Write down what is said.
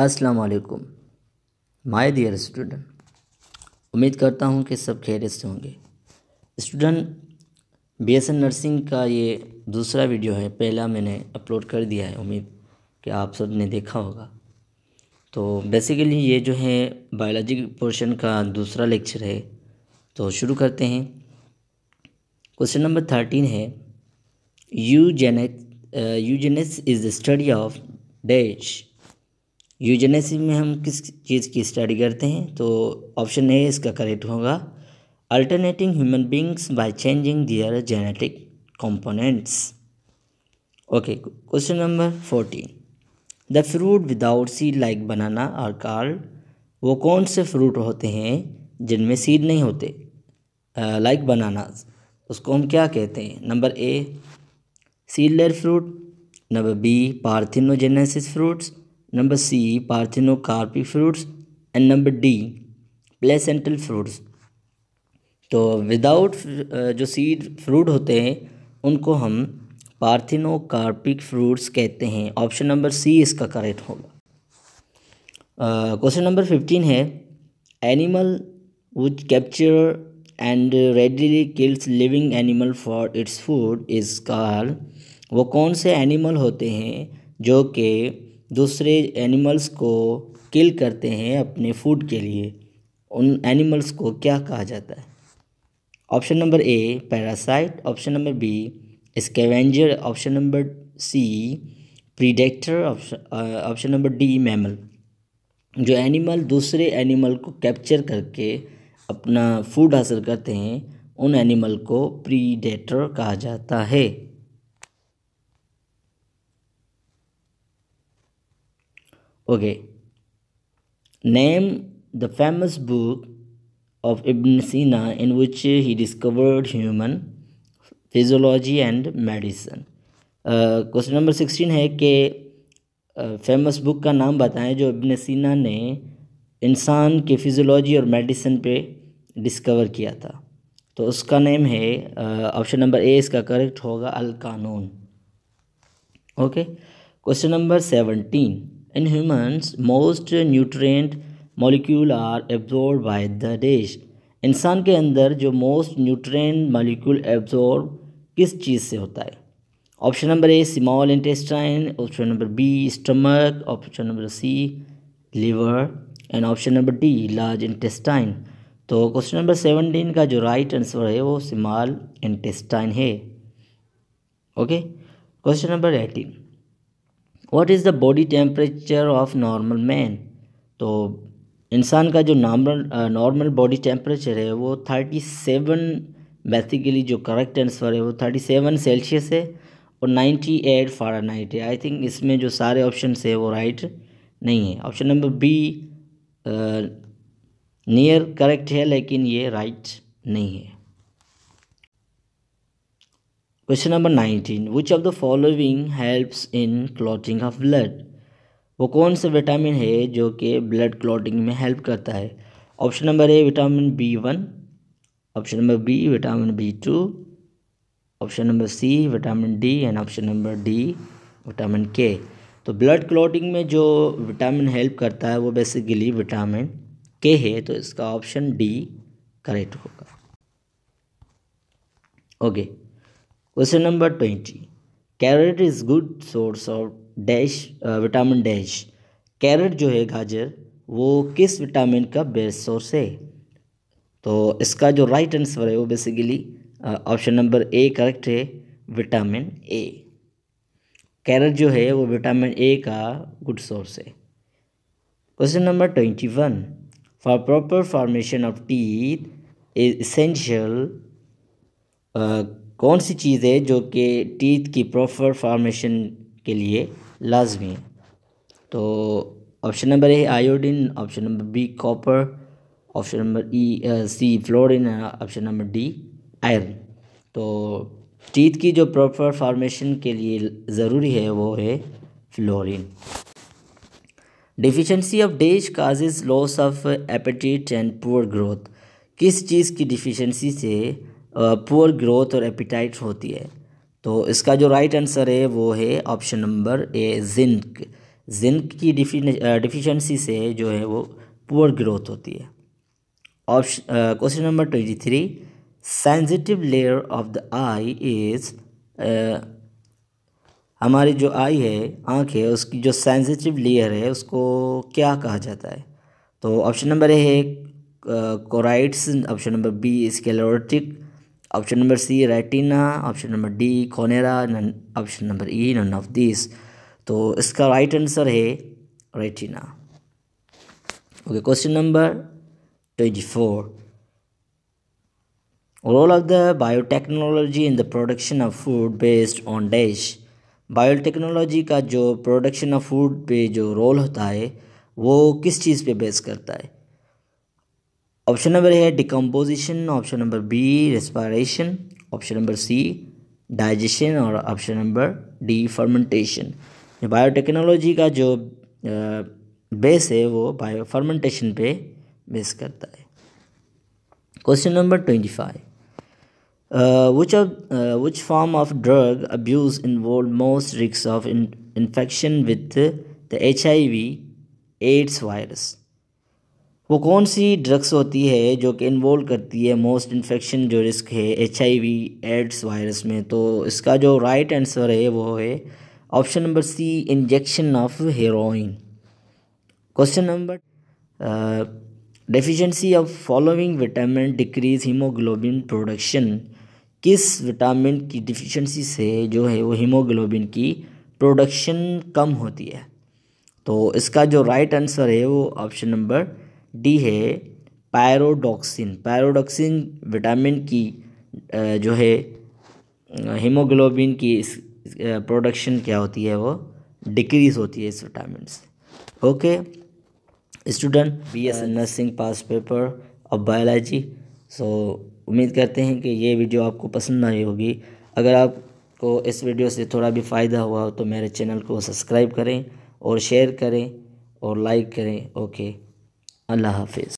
असलकुम my dear student उम्मीद करता हूँ कि सब खैरियत से होंगे स्टूडेंट एन नर्सिंग का ये दूसरा वीडियो है पहला मैंने अपलोड कर दिया है उम्मीद कि आप सब ने देखा होगा तो बेसिकली ये जो है बायोलॉजी पोर्शन का दूसरा लेक्चर है तो शुरू करते हैं क्वेश्चन नंबर थर्टीन है eugenic eugenics is the study of dash यूजनेसी में हम किस चीज़ की स्टडी करते हैं तो ऑप्शन ए इसका करेक्ट होगा alternating human beings by changing their genetic components okay question number fourteen the fruit without seed like banana और कार्ड वो कौन से फ्रूट होते हैं जिनमें सीड नहीं होते लाइक uh, बनानाज like उसको हम क्या कहते हैं number A seedless fruit number B parthenogenesis fruits number C parthenocarpy fruits and number D placental fruits तो विदाउट uh, जो सीड फ्रूट होते हैं उनको हम पार्थिनोकार्पिक फ्रूट्स कहते हैं ऑप्शन नंबर सी इसका करेक्ट होगा क्वेश्चन नंबर फिफ्टीन है animal which capture and readily kills living animal for its food is call वो कौन से एनिमल होते हैं जो कि दूसरे एनिमल्स को किल करते हैं अपने फूड के लिए उन एनिमल्स को क्या कहा जाता है option number A parasite option number B scavenger option number C predator option number D mammal जो एनिमल दूसरे एनिमल को कैप्चर करके अपना फूड हासिल करते हैं उन एनिमल को प्रीडेटर कहा जाता है Okay. Name the famous book of Ibn Sina in which he discovered human physiology and medicine. Question number sixteen है कि फेमस uh, बुक का नाम बताएं जो इब्न सीना ने इंसान के फिजियोलॉजी और मेडिसिन पे डिस्कवर किया था तो उसका नेम है ऑप्शन नंबर ए इसका करेक्ट होगा अल कानून okay question number seventeen In humans, most nutrient molecule are absorb by the dish इंसान के अंदर जो मोस्ट न्यूट्रेंट मॉलिक्यूल एब्जॉर्ब किस चीज़ से होता है option number A small intestine option number B stomach option number C liver and option number D large intestine तो question number seventeen का जो राइट right आंसर है वो स्मॉल इंटेस्टाइन है okay question number eighteen what is the body temperature of normal man तो इंसान का जो नॉर्मल नॉर्मल बॉडी टेम्परेचर है वो थर्टी सेवन बेसिकली जो करेक्ट आंसर है वो थर्टी सेवन सेल्सियस है और नाइन्टी एट नाइट है आई थिंक इसमें जो सारे ऑप्शन है वो राइट नहीं है option number B near correct है लेकिन ये राइट नहीं है question number nineteen which of the following helps in clotting of blood वो कौन सा विटामिन है जो कि ब्लड क्लॉटिंग में हेल्प करता है option number A vitamin B one option number B vitamin B two option number C vitamin D and option number D vitamin K तो ब्लड क्लॉटिंग में जो विटामिन हेल्प करता है वो बेसिकली विटामिन के है तो इसका ऑप्शन डी करेक्ट होगा okay okay. Question number twenty carrot is good source of dash vitamin dash carrot जो है गाजर वो किस विटामिन का बेस्ट सोर्स है तो इसका जो राइट आंसर है वो basically option number A correct है विटामिन ए कैरेट जो है वो विटामिन ए का गुड सोर्स है question number twenty one for proper formation of teeth is essential कौन सी चीज़ है जो कि टीथ की प्रॉपर फॉर्मेशन के लिए लाजमी है तो option number A iodine option number B copper option number E C fluorine option number D iron तो टीथ की जो प्रॉपर फॉर्मेशन के लिए ज़रूरी है वो है fluorine deficiency of days causes loss of appetite and poor growth किस चीज़ की डिफिशेंसी से पुअर ग्रोथ और एपिटाइट होती है तो इसका जो राइट आंसर है वो है option number A zinc zinc की डिफिशेंसी से जो है वो पुअर ग्रोथ होती है option question number twenty three sensitive layer of the eye is हमारी जो आई है आँख है उसकी जो सेंसिटिव लेयर है उसको क्या कहा जाता है तो ऑप्शन नंबर ए है choroids option number B sclerotic option number C retina option number D कोनेरा option number E none of this तो इसका राइट आंसर है retina okay question number twenty four role of the biotechnology in the production of food based on dash biotechnology का जो production of food पे जो role होता है वो किस चीज़ पे बेस करता है ऑप्शन नंबर है decomposition option number B respiration option number C digestion और option number D fermentation biotechnology का जो बेस है वो बायो फर्मेंटेशन पे बेस करता है question number twenty five which form of drug abuse in drug most involved of risks infection with the H I V AIDS virus वो कौन सी drugs होती है जो कि इन्वॉल्व करती है मोस्ट इन्फेक्शन जो रिस्क है एच एड्स वायरस में तो इसका जो राइट आंसर है वो है option number C injection of heroin question number deficiency of following vitamin decrease haemoglobin production किस विटामिन की डिफिशेंसी से जो है वो हीमोग्लोबिन की प्रोडक्शन कम होती है तो इसका जो राइट आंसर है वो ऑप्शन नंबर डी है पायरोडॉक्सिन पायरोडॉक्सिन विटामिन की जो है हीमोग्लोबिन की इस प्रोडक्शन क्या होती है वो डिक्रीज होती है इस विटामिन से okay student B S nursing pass paper of biology so उम्मीद करते हैं कि ये वीडियो आपको पसंद आई होगी अगर आपको इस वीडियो से थोड़ा भी फ़ायदा हुआ हो तो मेरे चैनल को सब्सक्राइब करें और शेयर करें और लाइक करें ओके अल्लाह हाफिज़